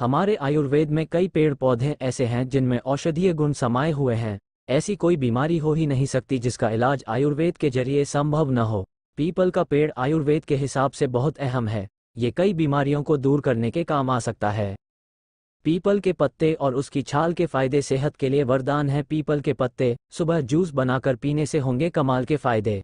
हमारे आयुर्वेद में कई पेड़ पौधे ऐसे हैं जिनमें औषधीय गुण समाये हुए हैं ऐसी कोई बीमारी हो ही नहीं सकती जिसका इलाज आयुर्वेद के जरिए संभव न हो पीपल का पेड़ आयुर्वेद के हिसाब से बहुत अहम है ये कई बीमारियों को दूर करने के काम आ सकता है पीपल के पत्ते और उसकी छाल के फायदे सेहत के लिए वरदान है पीपल के पत्ते सुबह जूस बनाकर पीने से होंगे कमाल के फायदे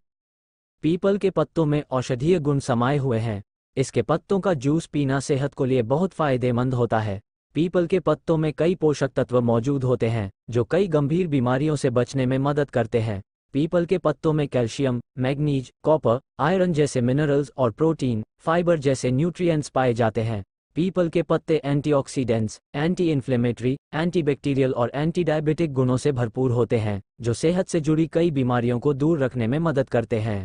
पीपल के पत्तों में औषधीय गुण समाये हुए हैं इसके पत्तों का जूस पीना सेहत को लिए बहुत फायदेमंद होता है पीपल के पत्तों में कई पोषक तत्व मौजूद होते हैं जो कई गंभीर बीमारियों से बचने में मदद करते हैं पीपल के पत्तों में कैल्शियम मैग्नीज कॉपर आयरन जैसे मिनरल्स और प्रोटीन फाइबर जैसे न्यूट्रिएंट्स पाए जाते हैं पीपल के पत्ते एंटीऑक्सीडेंट्स, एंटी इन्फ्लेमेटरी एंटीबैक्टीरियल और एंटी डायबिटिक गुणों से भरपूर होते हैं जो सेहत से जुड़ी कई बीमारियों को दूर रखने में मदद करते हैं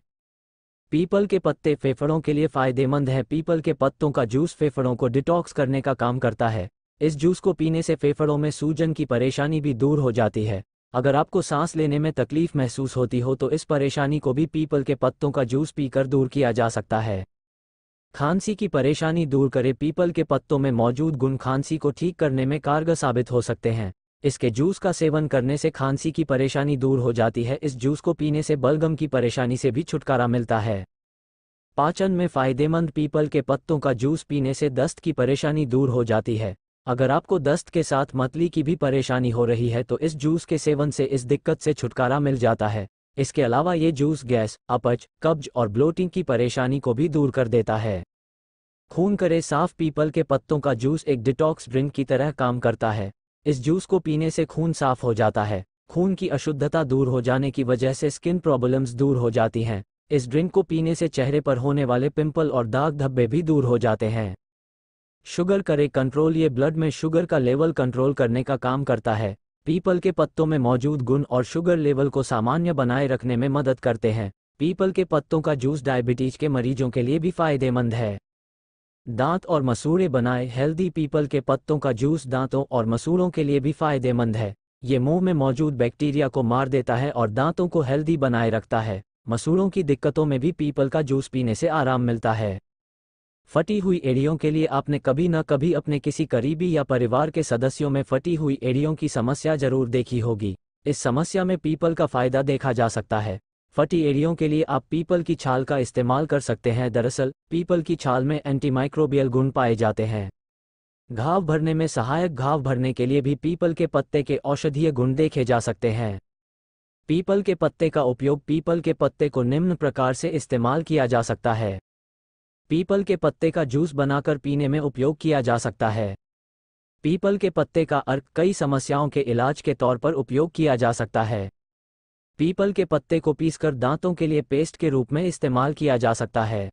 पीपल के पत्ते फेफड़ों के लिए फायदेमंद हैं पीपल के पत्तों का जूस फेफड़ों को डिटॉक्स करने का काम करता है इस जूस को पीने से फेफड़ों में सूजन की परेशानी भी दूर हो जाती है अगर आपको सांस लेने में तकलीफ महसूस होती हो तो इस परेशानी को भी पीपल के पत्तों का जूस पीकर दूर किया जा सकता है खांसी की परेशानी दूर करें पीपल के पत्तों में मौजूद गुण खांसी को ठीक करने में कारगर साबित हो सकते हैं इसके जूस का सेवन करने से खांसी की परेशानी दूर हो जाती है इस जूस को पीने से बलगम की परेशानी से भी छुटकारा मिलता है पाचन में फायदेमंद पीपल के पत्तों का जूस पीने से दस्त की परेशानी दूर हो जाती है अगर आपको दस्त के साथ मतली की भी परेशानी हो रही है तो इस जूस के सेवन से इस दिक्कत से छुटकारा मिल जाता है इसके अलावा ये जूस गैस अपच कब्ज और ब्लोटिंग की परेशानी को भी दूर कर देता है खून करे साफ पीपल के पत्तों का जूस एक डिटॉक्स ड्रिंक की तरह काम करता है इस जूस को पीने से खून साफ हो जाता है खून की अशुद्धता दूर हो जाने की वजह से स्किन प्रॉब्लम्स दूर हो जाती हैं इस ड्रिंक को पीने से चेहरे पर होने वाले पिंपल और दाग धब्बे भी दूर हो जाते हैं शुगर करे कंट्रोल ये ब्लड में शुगर का लेवल कंट्रोल करने का काम करता है पीपल के पत्तों में मौजूद गुण और शुगर लेवल को सामान्य बनाए रखने में मदद करते हैं पीपल के पत्तों का जूस डायबिटीज के मरीजों के लिए भी फायदेमंद है दांत और मसूड़े बनाए हेल्दी पीपल के पत्तों का जूस दांतों और मसूड़ों के लिए भी फायदेमंद है ये मुंह में मौजूद बैक्टीरिया को मार देता है और दांतों को हेल्दी बनाए रखता है मसूड़ों की दिक्कतों में भी पीपल का जूस पीने से आराम मिलता है फटी हुई एड़ियों के लिए आपने कभी न कभी अपने किसी करीबी या परिवार के सदस्यों में फटी हुई एड़ियों की समस्या जरूर देखी होगी इस समस्या में पीपल का फायदा देखा जा सकता है फटी एड़ियों के लिए आप पीपल की छाल का इस्तेमाल कर सकते हैं दरअसल पीपल की छाल में एंटीमाइक्रोबियल गुण पाए जाते हैं घाव भरने में सहायक घाव भरने के लिए भी पीपल के पत्ते के औषधीय गुण देखे जा सकते हैं पीपल के पत्ते का उपयोग पीपल के पत्ते को निम्न प्रकार से इस्तेमाल किया जा सकता है पीपल के पत्ते का जूस बनाकर पीने में उपयोग किया जा सकता है पीपल के पत्ते का अर्क कई समस्याओं के इलाज के तौर पर उपयोग किया जा सकता है पीपल के पत्ते को पीसकर दांतों के लिए पेस्ट के रूप में इस्तेमाल किया जा सकता है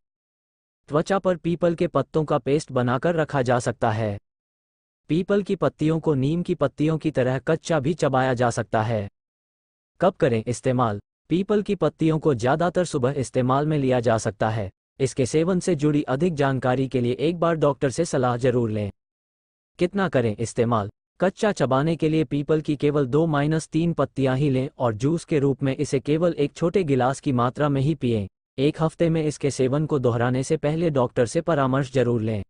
त्वचा पर पीपल के पत्तों का पेस्ट बनाकर रखा जा सकता है पीपल की पत्तियों को नीम की पत्तियों की तरह कच्चा भी चबाया जा सकता है कब करें इस्तेमाल पीपल की पत्तियों को ज़्यादातर सुबह इस्तेमाल में लिया जा सकता है इसके सेवन से जुड़ी अधिक जानकारी के लिए एक बार डॉक्टर से सलाह जरूर लें कितना करें इस्तेमाल कच्चा चबाने के लिए पीपल की केवल दो माइनस तीन पत्तियां ही लें और जूस के रूप में इसे केवल एक छोटे गिलास की मात्रा में ही पिएं एक हफ्ते में इसके सेवन को दोहराने से पहले डॉक्टर से परामर्श जरूर लें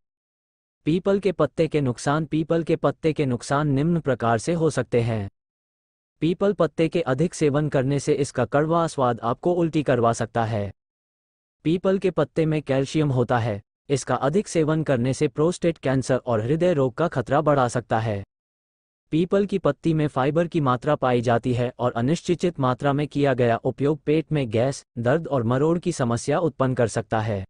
पीपल के पत्ते के नुकसान पीपल के पत्ते के नुकसान निम्न प्रकार से हो सकते हैं पीपल पत्ते के अधिक सेवन करने से इसका कड़वा स्वाद आपको उल्टी करवा सकता है पीपल के पत्ते में कैल्शियम होता है इसका अधिक सेवन करने से प्रोस्टेट कैंसर और हृदय रोग का खतरा बढ़ा सकता है पीपल की पत्ती में फाइबर की मात्रा पाई जाती है और अनिश्चित मात्रा में किया गया उपयोग पेट में गैस दर्द और मरोड़ की समस्या उत्पन्न कर सकता है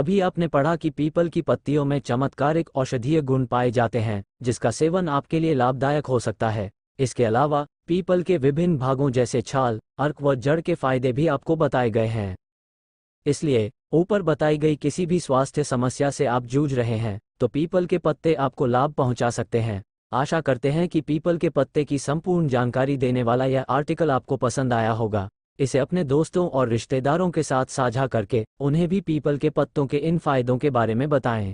अभी आपने पढ़ा कि पीपल की पत्तियों में चमत्कारिक औषधीय गुण पाए जाते हैं जिसका सेवन आपके लिए लाभदायक हो सकता है इसके अलावा पीपल के विभिन्न भागों जैसे छाल अर्क व जड़ के फायदे भी आपको बताए गए हैं इसलिए ऊपर बताई गई किसी भी स्वास्थ्य समस्या से आप जूझ रहे हैं तो पीपल के पत्ते आपको लाभ पहुंचा सकते हैं आशा करते हैं कि पीपल के पत्ते की संपूर्ण जानकारी देने वाला यह आर्टिकल आपको पसंद आया होगा इसे अपने दोस्तों और रिश्तेदारों के साथ साझा करके उन्हें भी पीपल के पत्तों के इन फायदों के बारे में बताएं